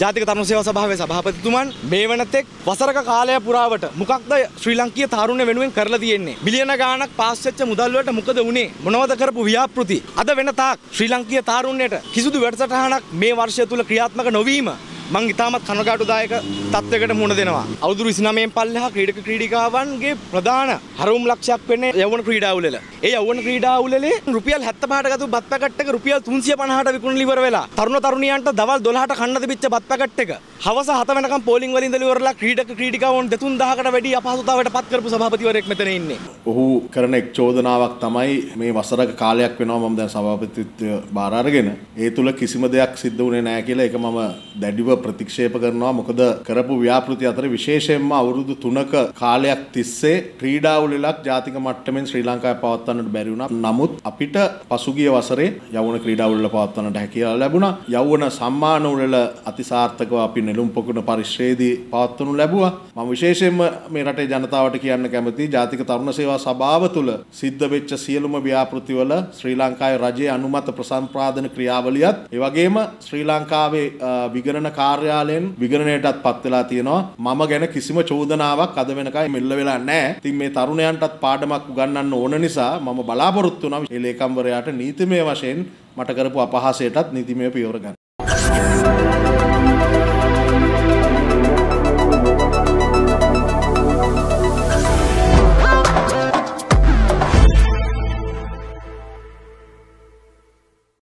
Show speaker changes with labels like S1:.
S1: ජාතික තරුණ සේවා සභාවේ සභාපතිතුමන් මේ වනතෙක් වසරක කාලය පුරාවට මොකක්ද ශ්‍රී ලංකීය තරුණය වෙනුවෙන් කරලා තියෙන්නේ බිලියන ගාණක් පාස් වෙච්ච මුදල් වලට මොකද වුනේ මොනවද කරපු ව්‍යාපෘති අද වෙනතාක් ශ්‍රී ලංකීය තරුණයට කිසිදු වැඩසටහනක් මේ වර්ෂය තුල ක්‍රියාත්මක නොවීම මං ඉතාමත් කනගාටුදායක තත්වයකට මුණ දෙනවා. අවුරුදු 29න් පල්ලෙහා ක්‍රීඩක ක්‍රීඩිකාවන්ගේ ප්‍රධාන හරවුම් ලක්ෂයක් වෙන්නේ යවුන ක්‍රීඩා උළෙල. ඒ යවුන ක්‍රීඩා උළෙලේ රුපියල් 75ට ගත්ත බත් පැකට් එක රුපියල් 350ට විකුණලා ඉවර වෙලා තරුණ තරුණියන්ට දවල් 12ට කන්න තිබිච්ච බත් පැකට් එක හවස 7 වෙනකම් පෝලිං වලින් ඉඳලා ඉවරලා ක්‍රීඩක ක්‍රීඩිකාවන් 2000කට වැඩි අපහසුතාවයට පත් කරපු සභාපතිවරයෙක් මෙතන ඉන්නේ.
S2: ඔහු කරන එක් චෝදනාවක් තමයි මේ වසරක කාලයක් වෙනවා මම දැන් සභාපතිත්වය බාර අරගෙන ඒ තුල කිසිම දෙයක් සිද්ධ වුණේ නැහැ කියලා ඒක මම දැඩිව ප්‍රතික්ෂේප කරනවා මොකද කරපු ව්‍යාපෘති අතර විශේෂයෙන්ම අවුරුදු තුනක කාලයක් තිස්සේ ක්‍රීඩාවලලත් ජාතික මට්ටමෙන් ශ්‍රී ලංකාව පවත්වන්නට බැරි වුණා. නමුත් අපිට පසුගිය වසරේ යවුන ක්‍රීඩාවලල පවත්වන්නට හැකියාව ලැබුණා. යවුන සම්මාන උළෙල අතිසාර්ථකව අපි නෙළුම් පොකුණ පරිශ්‍රයේදී පවත්වනු ලැබුවා. මම විශේෂයෙන්ම මේ රටේ ජනතාවට කියන්න කැමතියි ජාතික තරුණ සේවා සභාව තුළ සිද්ධ වෙච්ච සියලුම ව්‍යාපෘතිවල ශ්‍රී ලංකාවේ රජයේ අනුමත ප්‍රසම්පාදන ක්‍රියාවලියත් ඒ වගේම ශ්‍රී ලංකාවේ විගණන කා කාර්යාලයෙන් විගණනයටත් පත් වෙලා තියෙනවා මම ගැන කිසිම චෝදනාවක් අද වෙනකම් මෙල්ල වෙලා නැහැ. ඉතින් මේ තරුණයන්ටත් පාඩමක් උගන්වන්න ඕන නිසා මම බලාපොරොත්තු වෙනවා මේ ලේකම්වරයාට නීතිමය වශයෙන් මට කරපු අපහාසයටත් නීතිමය පියවර ගන්න.